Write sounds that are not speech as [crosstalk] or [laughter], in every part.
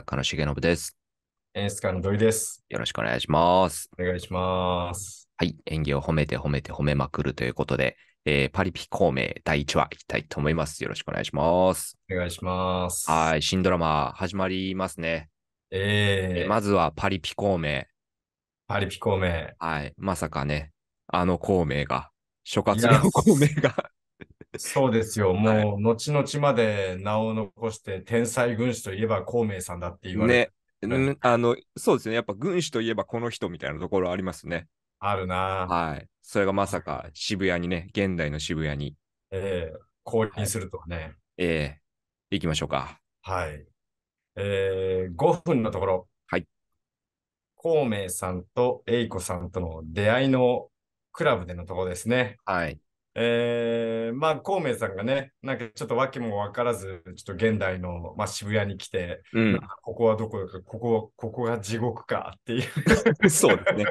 作家の重信です。演出家の土井です。よろしくお願いします。お願いします。はい。演技を褒めて褒めて褒めまくるということで、えー、パリピ孔明第1話いきたいと思います。よろしくお願いします。お願いします。はい。新ドラマ始まりますね。えー、えー、まずはパリピ孔明。パリピ孔明。はい。まさかね、あの孔明が、諸葛亮孔明がそうですよ。もう、はい、後々まで名を残して、天才軍師といえば孔明さんだって言われて、ね、あの、そうですね。やっぱ軍師といえばこの人みたいなところありますね。あるなはい。それがまさか渋谷にね、現代の渋谷に。ええー、降臨するとはね。はい、ええー、行きましょうか。はい。えー、5分のところ。はい。孔明さんと栄子さんとの出会いのクラブでのところですね。はい。えー、まあ、孔明さんがね、なんかちょっと訳も分からず、ちょっと現代の、まあ、渋谷に来て、うん、ここはどこか、ここ、ここが地獄かっていう。[laughs] そうですね。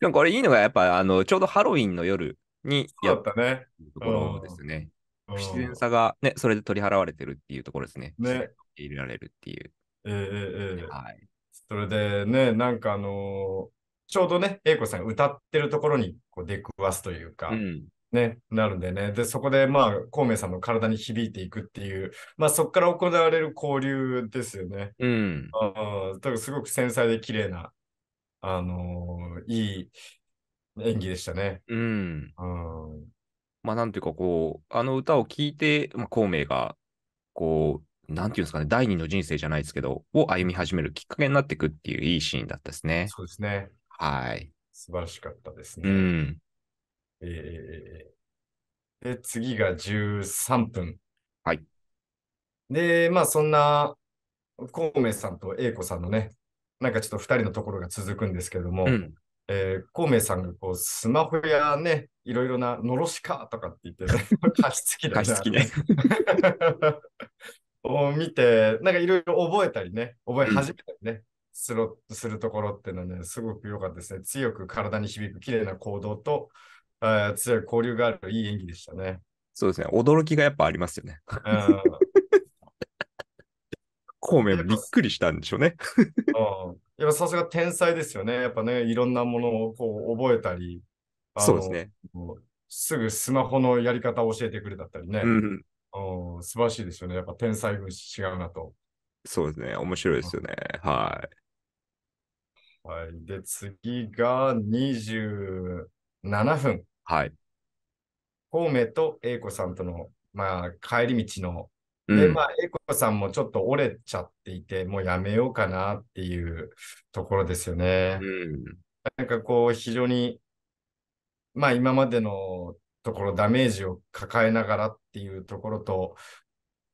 でもこれいいのが、やっぱあの、ちょうどハロウィンの夜にやったね。ところですね。不自然さが、ね、それで取り払われてるっていうところですね。ね。入れられるっていう。えー、えー、はい。それでね、なんかあのー、ちょうどね、英子さんが歌ってるところにこう出くわすというか、うんね、なるんでね。で、そこで、まあ、孔明さんの体に響いていくっていう、まあ、そこから行われる交流ですよね。うん。あすごく繊細で綺麗な、あのー、いい演技でしたね。うん。うん、まあ、なんていうか、こう、あの歌を聴いて、まあ、孔明が、こう、なんていうんですかね、第二の人生じゃないですけど、を歩み始めるきっかけになっていくっていういいシーンだったですね。そうですね。はい。素晴らしかったですね。うん。えー、で、次が13分。はい。で、まあそんな、ウメさんとイコさんのね、なんかちょっと2人のところが続くんですけれども、うんえー、孔明さんがこうスマホやね、いろいろなのろしかとかって言って、ね、[laughs] 加湿器だな。加湿ね。[laughs] を見て、なんかいろいろ覚えたりね、覚え始めたりね、うん、するするところっていうのはね、すごく良かったですね。強く体に響く綺麗な行動と、強い交流がある、いい演技でしたね。そうですね、驚きがやっぱありますよね。うん、[laughs] 孔明もびっくりしたんでしょうね。やっぱさすが天才ですよね。やっぱね、いろんなものをこう覚えたり、そうですね。すぐスマホのやり方を教えてくれだったりね、うん素晴らしいですよね。やっぱ天才分違うなと。そうですね。面白いですよね。はい。はい。で、次が27分。はい。孔明と英子さんとの、まあ、帰り道の、で、まあ、英子さんもちょっと折れちゃっていて、もうやめようかなっていうところですよね。うん、なんかこう、非常に、まあ、今までのところダメージを抱えながらっていうところと、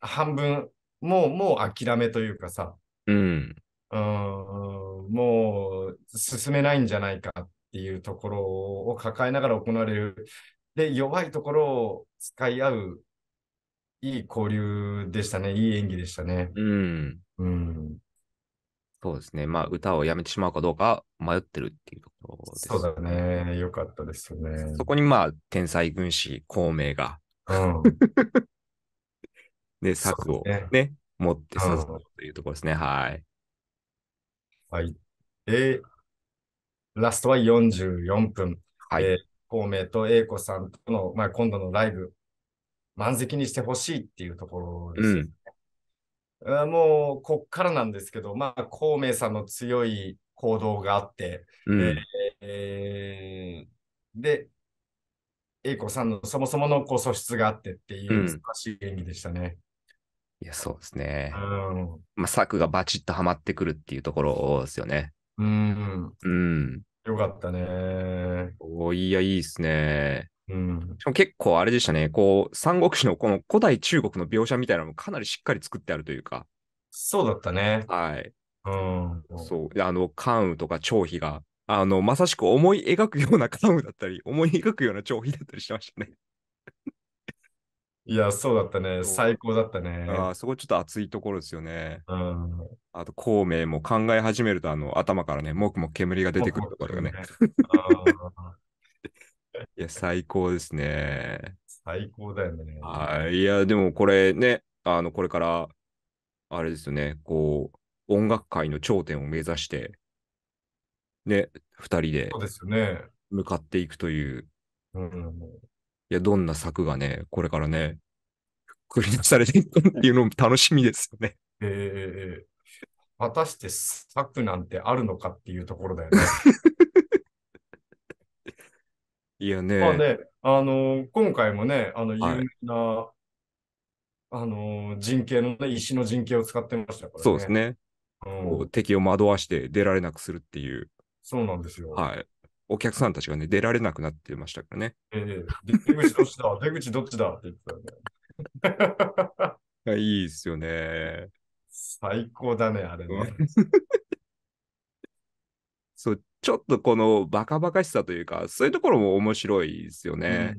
半分、もう、もう諦めというかさ、うん、うんもう進めないんじゃないかっっていうところを抱えながら行われる。で、弱いところを使い合う、いい交流でしたね。いい演技でしたね。うん。うん。そうですね。まあ、歌をやめてしまうかどうか迷ってるっていうところです、ね。そうだね。よかったですよね。そこにまあ、天才軍師、孔明が。うん。[laughs] で、策をね、ね持って刺すというところですね。うん、はい。はい。えー、ラストは44分。はい。えー、孔明と英子さんとの、まあ、今度のライブ、満席にしてほしいっていうところですね。うん、もう、こっからなんですけど、まあ、孔明さんの強い行動があって、うん、えー、で、英子さんのそもそものこう素質があってっていうらしい演技でしたね。うん、いや、そうですね。うん、まあ、策がバチッとはまってくるっていうところですよね。うん。うん。よかったね。おいや、いいっすね。うん、も結構あれでしたね、こう、三国志のこの古代中国の描写みたいなのもかなりしっかり作ってあるというか。そうだったね。はい。うん。そう。あの、関羽とか張飛が、あの、まさしく思い描くような関羽だったり、思い描くような張飛だったりしましたね。いや、そうだったね。最高だったね。あそこちょっと熱いところですよね。うん、あと、孔明も考え始めると、あの、頭からね、もくもく煙が出てくるところがね。[laughs] いや、最高ですね。最高だよね。はい。いや、でもこれね、あの、これから、あれですよね、こう、音楽界の頂点を目指して、ね、二人で、そうですよね。向かっていくという。ううん、うんいや、どんな策がね、これからね、繰り出されていくっていうのも楽しみですよね。ええー、果たして策なんてあるのかっていうところだよね。[laughs] いやね。まあね、あの、今回もね、あの、有名な、はい、あの、人形のね、石の人形を使ってましたからね。そうですね。うん、敵を惑わして出られなくするっていう。そうなんですよ。はい。お客さんたちがね、出られなくなってましたからね。えー、出口どっちだ [laughs] 出口どっちだって言ってたね。いいですよね。最高だね、あれね。[laughs] そう、ちょっとこのバカバカしさというか、そういうところも面白いですよね。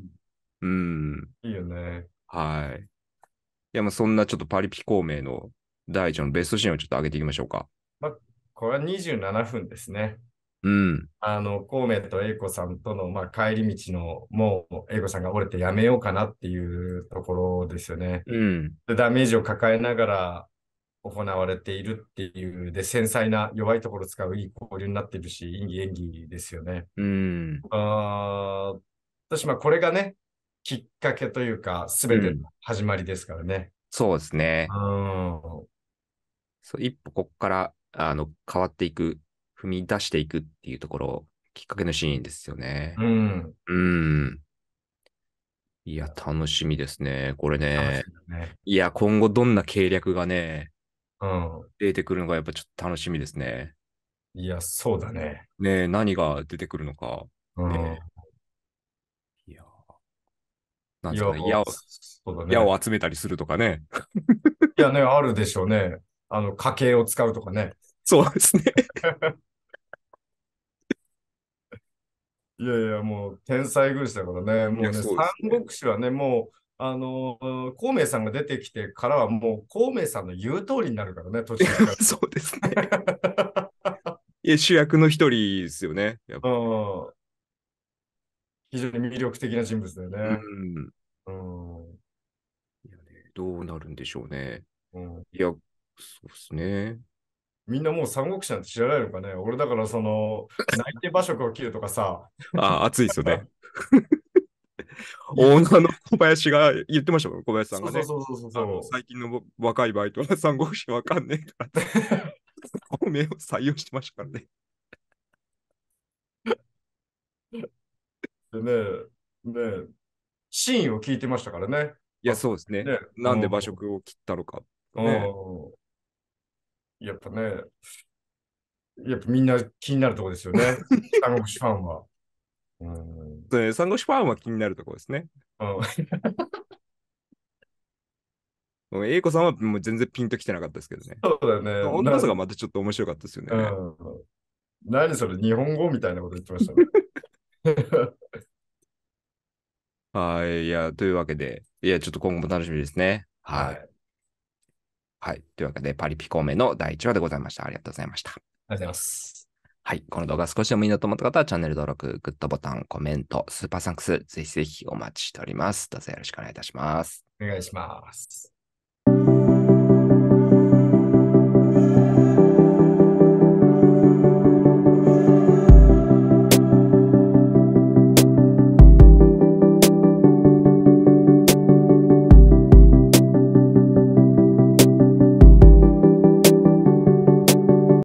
うん。うん、いいよね。はい。いや、まあそんなちょっとパリピ孔明の第一のベストシーンをちょっと上げていきましょうか。まあ、これは27分ですね。うん、あの、孔明と英子さんとの、まあ、帰り道の、もう、英子さんが折れてやめようかなっていうところですよね。うん、でダメージを抱えながら行われているっていう、で、繊細な弱いところを使ういい交流になってるし、演技演技ですよね。うん、あ私、まあ、これがね、きっかけというか、すべての始まりですからね。うん、そうですね。うん、そう一歩ここからあの変わっていく踏み出していくっていうところ、きっかけのシーンですよね。うん。うん。いや、楽しみですね。これね。いねいや、今後どんな計略がね、うん、出てくるのがやっぱちょっと楽しみですね。いや、そうだね。ね何が出てくるのか。うん、いや、なんですかね。矢を、矢を集めたりするとかね。いやね、あるでしょうね。あの、家計を使うとかね。[laughs] そうですね。[laughs] いやいや、もう天才軍師だからね、もうね、三国志はね、もう、あの、孔明さんが出てきてからは、もう孔明さんの言う通りになるからね、途中から。[laughs] そうですね。[laughs] いや、主役の一人ですよね、やっぱ。非常に魅力的な人物だよね。うん。うんいやね、どうなるんでしょうね。うん、いや、そうですね。みんなもう三国志なんて知らないのかね俺だからその、泣いて馬食を切るとかさ。あ、あ、熱いですよね。オーナーの小林が言ってましたもん、小林さんがね。そうそうそうそう最近の若いバイトは三国志わかんねえから。めえを採用してましたからね。でね、ね、シーンを聞いてましたからね。いや、そうですね。ねなんで馬食を切ったのか、ね。やっぱね、やっぱみんな気になるとこですよね。[laughs] 三国志ファンは。うん三国志ファンは気になるとこですね。[laughs] うん。英子さんはもう全然ピンときてなかったですけどね。そうだね。女度がまたちょっと面白かったですよね。何、うん、それ、日本語みたいなこと言ってました [laughs] はい、いや、というわけで、いや、ちょっと今後も楽しみですね。はい。はいはい。というわけで、パリピ孔明の第1話でございました。ありがとうございました。ありがとうございます。はい。この動画少しでもいいなと思った方は、チャンネル登録、グッドボタン、コメント、スーパーサンクス、ぜひぜひお待ちしております。どうぞよろしくお願いいたします。お願いします。